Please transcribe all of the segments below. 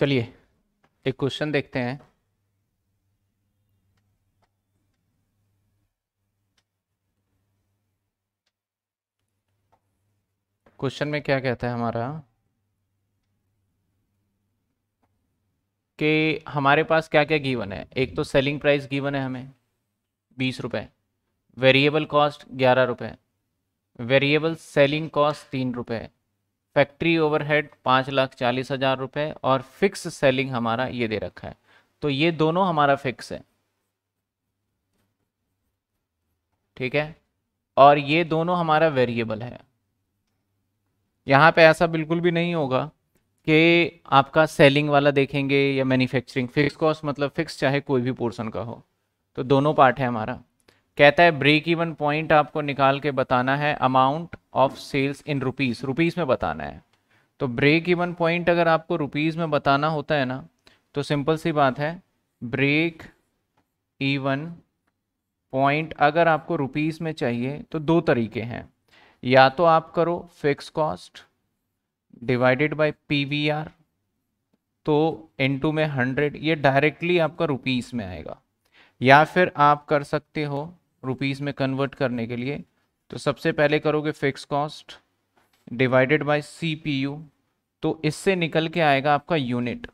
चलिए एक क्वेश्चन देखते हैं क्वेश्चन में क्या कहता है हमारा कि हमारे पास क्या क्या गिवन है एक तो सेलिंग प्राइस गिवन है हमें बीस रुपये वेरिएबल कॉस्ट ग्यारह रुपये वेरिएबल सेलिंग कॉस्ट तीन रुपये फैक्ट्री ओवरहेड पाँच लाख चालीस हज़ार रुपये और फिक्स सेलिंग हमारा ये दे रखा है तो ये दोनों हमारा फिक्स है ठीक है और ये दोनों हमारा वेरिएबल है यहाँ पे ऐसा बिल्कुल भी नहीं होगा कि आपका सेलिंग वाला देखेंगे या मैन्युफैक्चरिंग फिक्स कॉस्ट मतलब फिक्स चाहे कोई भी पोर्शन का हो तो दोनों पार्ट है हमारा कहता है ब्रेक इवन पॉइंट आपको निकाल के बताना है amount of sales in rupees rupees में बताना है तो ब्रेक इवन पॉइंट अगर आपको रुपीज़ में बताना होता है ना तो सिंपल सी बात है ब्रेक इवन पॉइंट अगर आपको रुपीज़ में चाहिए तो दो तरीके हैं या तो आप करो fix cost divided by PVR तो इनटू में हंड्रेड ये डायरेक्टली आपका रुपीज़ में आएगा या फिर आप कर सकते हो रुपीज़ में कन्वर्ट करने के लिए तो सबसे पहले करोगे fix cost divided by CPU तो इससे निकल के आएगा आपका यूनिट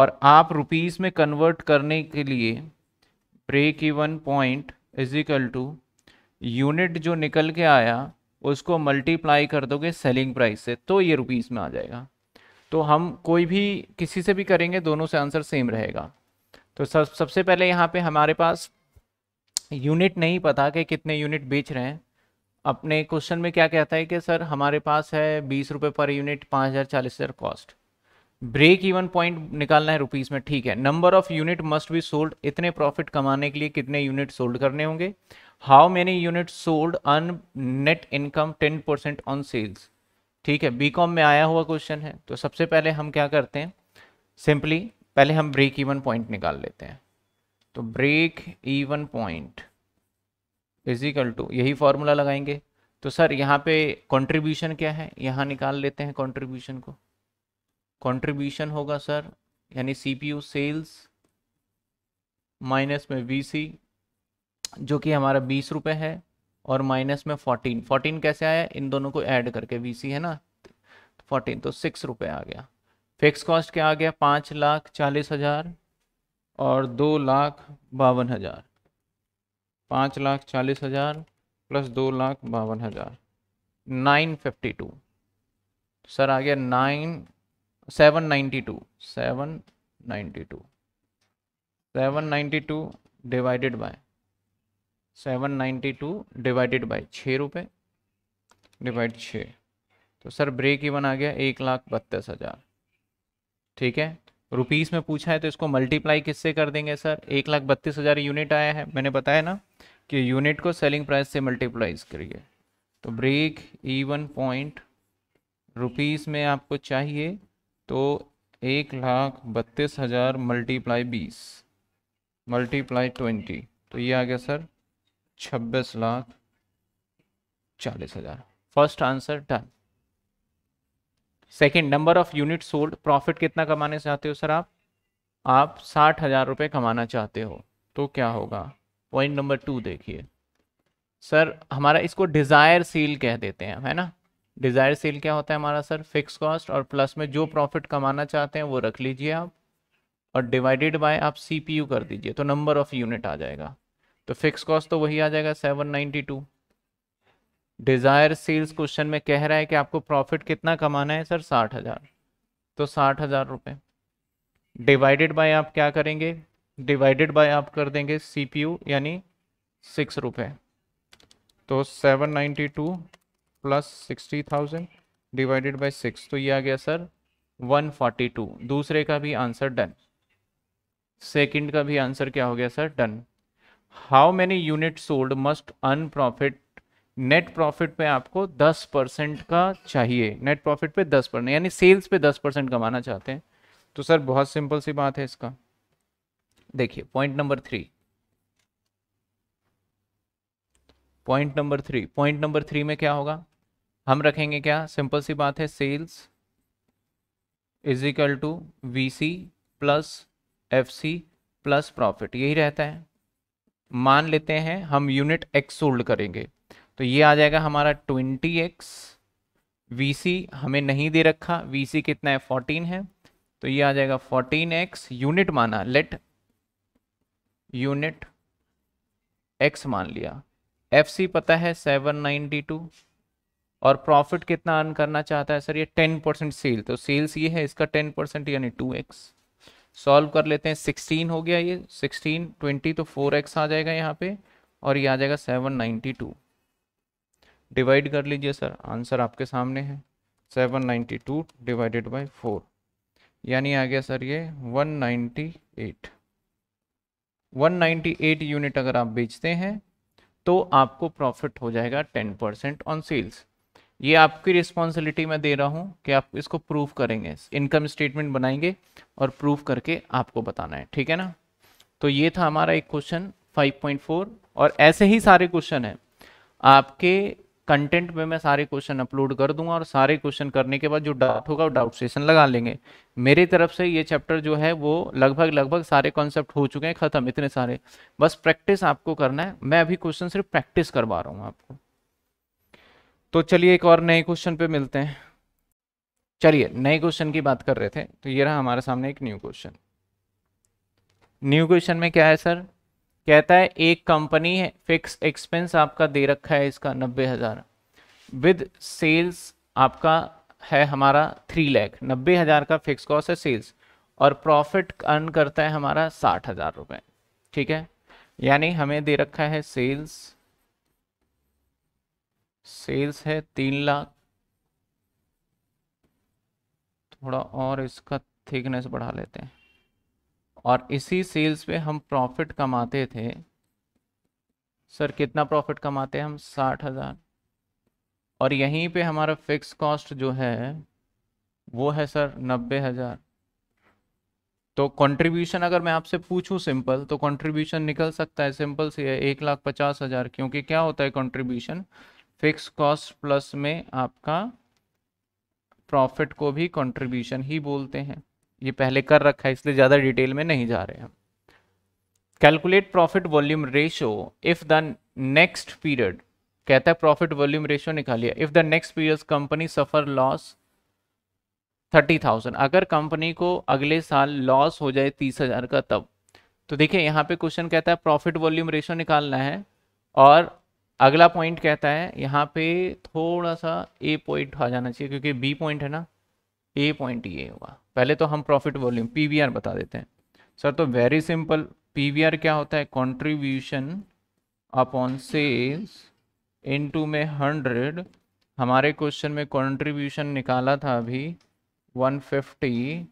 और आप रुपीस में कन्वर्ट करने के लिए break even point is equal to unit जो निकल के आया उसको मल्टीप्लाई कर दोगे सेलिंग प्राइस से तो ये रुपीस में आ जाएगा तो हम कोई भी किसी से भी करेंगे दोनों से आंसर सेम रहेगा तो सब सबसे पहले यहाँ पे हमारे पास यूनिट नहीं पता कि कितने यूनिट बेच रहे हैं अपने क्वेश्चन में क्या कहता है कि सर हमारे पास है बीस रुपये पर यूनिट पाँच हज़ार चालीस हज़ार कॉस्ट ब्रेक इवन पॉइंट निकालना है रुपीज़ में ठीक है number of unit must be sold इतने प्रॉफिट कमाने के लिए कितने यूनिट सोल्ड करने होंगे how many unit sold on net income ten percent on sales ठीक है बी में आया हुआ क्वेश्चन है तो सबसे पहले हम क्या करते हैं सिंपली पहले हम ब्रेक इवन पॉइंट निकाल लेते हैं तो break even point is equal to यही फॉर्मूला लगाएंगे तो सर यहाँ पे कंट्रीब्यूशन क्या है यहाँ निकाल लेते हैं कंट्रीब्यूशन को कंट्रीब्यूशन होगा सर यानी सीपीयू सेल्स माइनस में वीसी जो कि हमारा बीस रुपये है और माइनस में फोर्टीन फोर्टीन कैसे आया इन दोनों को ऐड करके वीसी है ना फोर्टीन तो सिक्स रुपये आ गया फिक्स कॉस्ट क्या आ गया पाँच लाख चालीस हज़ार और दो लाख बावन हज़ार पाँच लाख चालीस हज़ार प्लस दो लाख बावन हज़ार नाइन फिफ्टी टू सर आ गया nine seven ninety two seven ninety two seven ninety two divided by seven ninety two divided by छः रुपये डिवाइड छः तो सर ब्रेक इवन आ गया एक लाख बत्तीस हज़ार ठीक है रुपीस में पूछा है तो इसको मल्टीप्लाई किससे कर देंगे सर एक लाख बत्तीस हज़ार यूनिट आया है मैंने बताया ना कि यूनिट को सेलिंग प्राइस से मल्टीप्लाइज करिए तो ब्रेक ईवन पॉइंट रुपीस में आपको चाहिए तो एक लाख बत्तीस हज़ार मल्टीप्लाई बीस मल्टीप्लाई ट्वेंटी तो ये आ गया सर छब्बीस लाख चालीस हज़ार first answer done second number of unit sold profit कितना कमाने चाहते हो सर आप आप साठ हज़ार रुपये कमाना चाहते हो तो क्या होगा पॉइंट नंबर टू देखिए सर हमारा इसको डिज़ायर सेल कह देते हैं है ना डिज़ायर सेल क्या होता है हमारा सर फिक्स कॉस्ट और प्लस में जो प्रॉफिट कमाना चाहते हैं वो रख लीजिए आप और डिवाइडेड बाय आप सीपीयू कर दीजिए तो नंबर ऑफ़ यूनिट आ जाएगा तो फिक्स कॉस्ट तो वही आ जाएगा seven ninety two desire sales question में कह रहा है कि आपको प्रॉफिट कितना कमाना है सर साठ हज़ार तो साठ हज़ार रुपये डिवाइडेड बाय आप क्या करेंगे डिवाइडेड बाय आप कर देंगे सीपीयू यानी सिक्स रुपये तो seven ninety two plus sixty thousand divided by six तो ये आ गया सर वन फोर्टी टू दूसरे का भी आंसर डन सेकेंड का भी आंसर क्या हो गया sir done how many unit sold must on profit net profit पे आपको 10 परसेंट का चाहिए नेट प्रॉफिट पे 10 परसेंट यानी सेल्स पे 10 परसेंट कमाना चाहते हैं तो सर बहुत सिंपल सी बात है इसका देखिए point number three point number three point number three में क्या होगा हम रखेंगे क्या सिंपल सी बात है sales is equal to V C plus F C plus profit यही रहता है मान लेते हैं हम यूनिट एक्स सोल्ड करेंगे तो ये आ जाएगा हमारा ट्वेंटी एक्स वी सी हमें नहीं दे रखा वी सी कितना है फोर्टीन है तो ये आ जाएगा फोर्टीन एक्स यूनिट माना लेट यूनिट एक्स मान लिया एफ सी पता है सेवन नाइनटी टू और प्रॉफिट कितना अर्न करना चाहता है सर ये टेन परसेंट सेल तो सेल्स ये है इसका टेन परसेंट यानी टू एक्स सॉल्व कर लेते हैं सिक्सटीन हो गया ये सिक्सटीन ट्वेंटी तो फोर एक्स आ जाएगा यहाँ पे और ये आ जाएगा सेवन नाइनटी टू डिवाइड कर लीजिए सर आंसर आपके सामने है seven ninety two divided by four यानी आ गया सर ये one ninety eight one ninety eight unit अगर आप बेचते हैं तो आपको प्रॉफिट हो जाएगा टेन परसेंट ऑन सेल्स ये आपकी रिस्पॉन्सिबिलिटी मैं दे रहा हूँ कि आप इसको प्रूफ करेंगे इनकम स्टेटमेंट बनाएंगे और प्रूफ करके आपको बताना है ठीक है ना तो ये था हमारा एक क्वेश्चन 5.4 और ऐसे ही सारे क्वेश्चन हैं आपके कंटेंट में मैं सारे क्वेश्चन अपलोड कर दूंगा और सारे क्वेश्चन करने के बाद जो डाउट होगा वो डाउट सेशन लगा लेंगे मेरी तरफ से ये चैप्टर जो है वो लगभग लगभग सारे कॉन्सेप्ट हो चुके हैं खत्म इतने सारे बस प्रैक्टिस आपको करना है मैं अभी क्वेश्चन सिर्फ प्रैक्टिस करवा रहा हूँ आपको तो चलिए एक और नए क्वेश्चन पे मिलते हैं चलिए नए क्वेश्चन की बात कर रहे थे तो ये रहा हमारे सामने एक न्यू क्वेश्चन न्यू क्वेश्चन में क्या है सर कहता है एक कंपनी है फिक्स एक्सपेंस आपका दे रखा है इसका नब्बे हज़ार विद सेल्स आपका है हमारा थ्री लैख नब्बे हज़ार का फिक्स कॉस्ट है सेल्स और प्रॉफिट अर्न करता है हमारा साठ हज़ार रुपये ठीक है यानी हमें दे रखा है सेल्स सेल्स है तीन लाख थोड़ा और इसका थिकनेस बढ़ा लेते हैं और इसी सेल्स पे हम प्रॉफिट कमाते थे सर कितना प्रॉफिट कमाते हैं हम साठ हज़ार और यहीं पे हमारा फिक्स कॉस्ट जो है वो है सर नब्बे हज़ार तो कंट्रीब्यूशन अगर मैं आपसे पूछूं सिंपल तो कंट्रीब्यूशन निकल सकता है सिंपल से है एक लाख पचास हज़ार क्योंकि क्या होता है कंट्रीब्यूशन फिक्स कॉस्ट प्लस में आपका प्रॉफिट को भी कंट्रीब्यूशन ही बोलते हैं ये पहले कर रखा है इसलिए ज़्यादा डिटेल में नहीं जा रहे हैं calculate profit volume ratio if the next period कहता है प्रॉफिट वॉल्यूम रेशो निकालिए if the next period company suffer loss thirty thousand अगर कंपनी को अगले साल लॉस हो जाए तीस हज़ार का तब तो देखिए यहाँ पे क्वेश्चन कहता है प्रॉफिट वॉल्यूम रेशो निकालना है और अगला पॉइंट कहता है यहाँ पे थोड़ा सा ए पॉइंट आ जाना चाहिए क्योंकि बी पॉइंट है ना ए पॉइंट ये होगा पहले तो हम प्रॉफिट वॉल्यूम पी बता देते हैं सर तो वेरी सिंपल पी क्या होता है कॉन्ट्रीब्यूशन अपॉन सेल्स टू में हंड्रेड हमारे क्वेश्चन में कॉन्ट्रीब्यूशन निकाला था अभी 150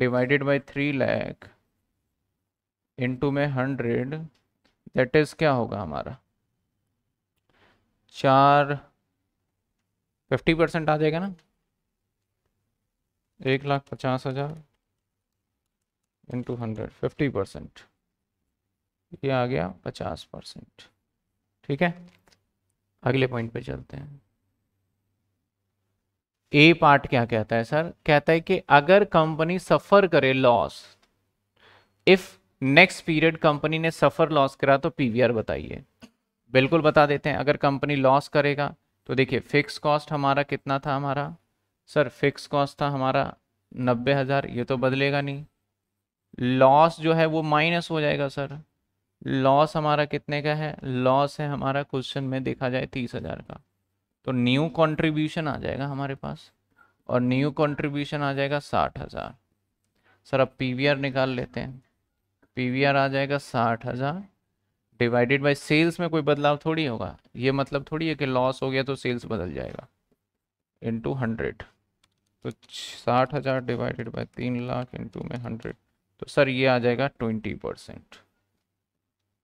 divided by three lakh to में हंड्रेड दैट इज़ क्या होगा हमारा चार फिफ्टी परसेंट आ जाएगा ना एक लाख पचास हजार इंटू हंड्रेड फिफ्टी परसेंट ये आ गया पचास परसेंट ठीक है अगले पॉइंट पे चलते हैं ए पार्ट क्या कहता है सर कहता है कि अगर कंपनी सफर करे loss if next period company ने सफर लॉस करा तो पीवीआर बताइए बिल्कुल बता देते हैं अगर कंपनी लॉस करेगा तो देखिए फिक्स कॉस्ट हमारा कितना था हमारा सर फिक्स कॉस्ट था हमारा नब्बे हज़ार ये तो बदलेगा नहीं लॉस जो है वो माइनस हो जाएगा सर लॉस हमारा कितने का है लॉस है हमारा क्वेश्चन में देखा जाए तीस हज़ार का तो न्यू कंट्रीब्यूशन आ जाएगा हमारे पास और न्यू कंट्रीब्यूशन आ जाएगा साठ हज़ार सर अब पीवीआर निकाल लेते हैं पीवीआर आ जाएगा साठ हज़ार डिवाइडेड बाई सेल्स में कोई बदलाव थोड़ी होगा ये मतलब थोड़ी है कि लॉस हो गया तो सेल्स बदल जाएगा टू हंड्रेड तो साठ हज़ार डिवाइडेड बाय तीन लाख इंटू में हंड्रेड तो सर ये आ जाएगा ट्वेंटी परसेंट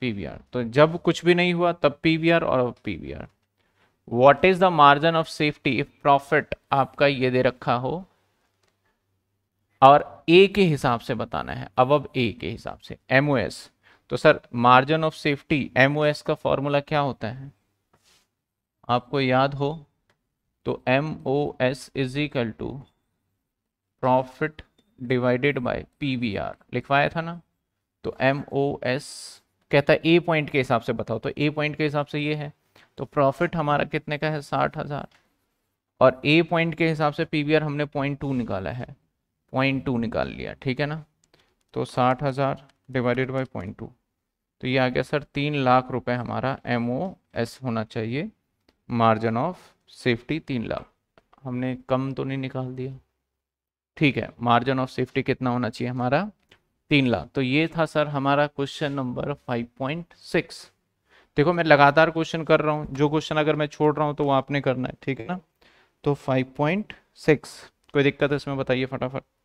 पी तो जब कुछ भी नहीं हुआ तब पी और P V R what is the margin of safety if profit आपका ये दे रखा हो और ए के हिसाब से बताना है अब अब ए के हिसाब से एम तो sir margin of safety M का फॉर्मूला क्या होता है आपको याद हो तो M O S is equal to profit divided by P V R लिखवाया था ना तो एम ओ एस कहता है ए पॉइंट के हिसाब से बताओ तो ए पॉइंट के हिसाब से ये है तो प्रॉफिट हमारा कितने का है साठ हज़ार और ए पॉइंट के हिसाब से पी वी आर हमने पॉइंट टू निकाला है पॉइंट टू निकाल लिया ठीक है ना तो साठ हज़ार डिवाइडेड बाई पॉइंट टू तो ये आ गया सर तीन लाख रुपए हमारा एम ओ एस होना चाहिए मार्जिन ऑफ सेफ्टी तीन लाख हमने कम तो नहीं निकाल दिया ठीक है मार्जिन ऑफ सेफ्टी कितना होना चाहिए हमारा तीन लाख तो ये था सर हमारा question number five point six देखो मैं लगातार क्वेश्चन कर रहा हूँ जो क्वेश्चन अगर मैं छोड़ रहा हूँ तो वो आपने करना है ठीक है ना तो फाइव पॉइंट सिक्स कोई दिक्कत है इसमें बताइए फटाफट